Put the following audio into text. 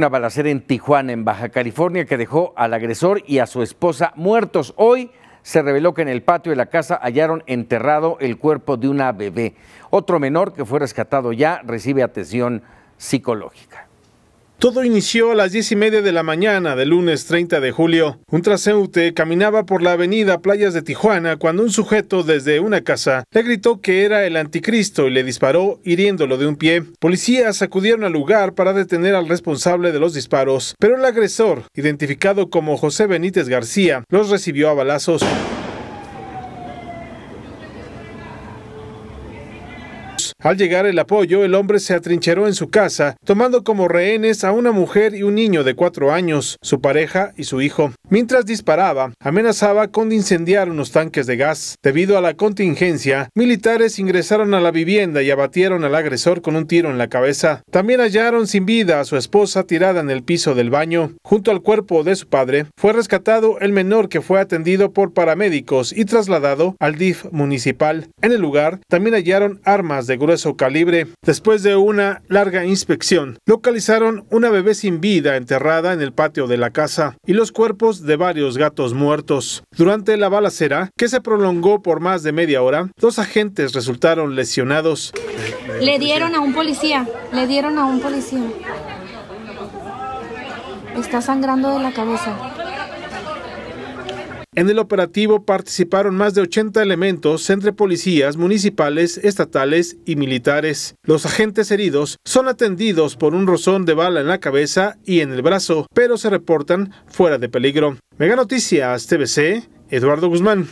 Una balacera en Tijuana, en Baja California, que dejó al agresor y a su esposa muertos. Hoy se reveló que en el patio de la casa hallaron enterrado el cuerpo de una bebé. Otro menor que fue rescatado ya recibe atención psicológica. Todo inició a las 10 y media de la mañana del lunes 30 de julio. Un transeúnte caminaba por la avenida Playas de Tijuana cuando un sujeto desde una casa le gritó que era el anticristo y le disparó hiriéndolo de un pie. Policías acudieron al lugar para detener al responsable de los disparos, pero el agresor, identificado como José Benítez García, los recibió a balazos. Al llegar el apoyo, el hombre se atrincheró en su casa, tomando como rehenes a una mujer y un niño de cuatro años, su pareja y su hijo. Mientras disparaba, amenazaba con incendiar unos tanques de gas. Debido a la contingencia, militares ingresaron a la vivienda y abatieron al agresor con un tiro en la cabeza. También hallaron sin vida a su esposa tirada en el piso del baño. Junto al cuerpo de su padre, fue rescatado el menor que fue atendido por paramédicos y trasladado al DIF municipal. En el lugar, también hallaron armas de grueso calibre. Después de una larga inspección, localizaron una bebé sin vida enterrada en el patio de la casa y los cuerpos de varios gatos muertos. Durante la balacera, que se prolongó por más de media hora, dos agentes resultaron lesionados. Le dieron a un policía, le dieron a un policía. Está sangrando de la cabeza. En el operativo participaron más de 80 elementos entre policías municipales, estatales y militares. Los agentes heridos son atendidos por un rozón de bala en la cabeza y en el brazo, pero se reportan fuera de peligro. Mega Noticias TVC, Eduardo Guzmán.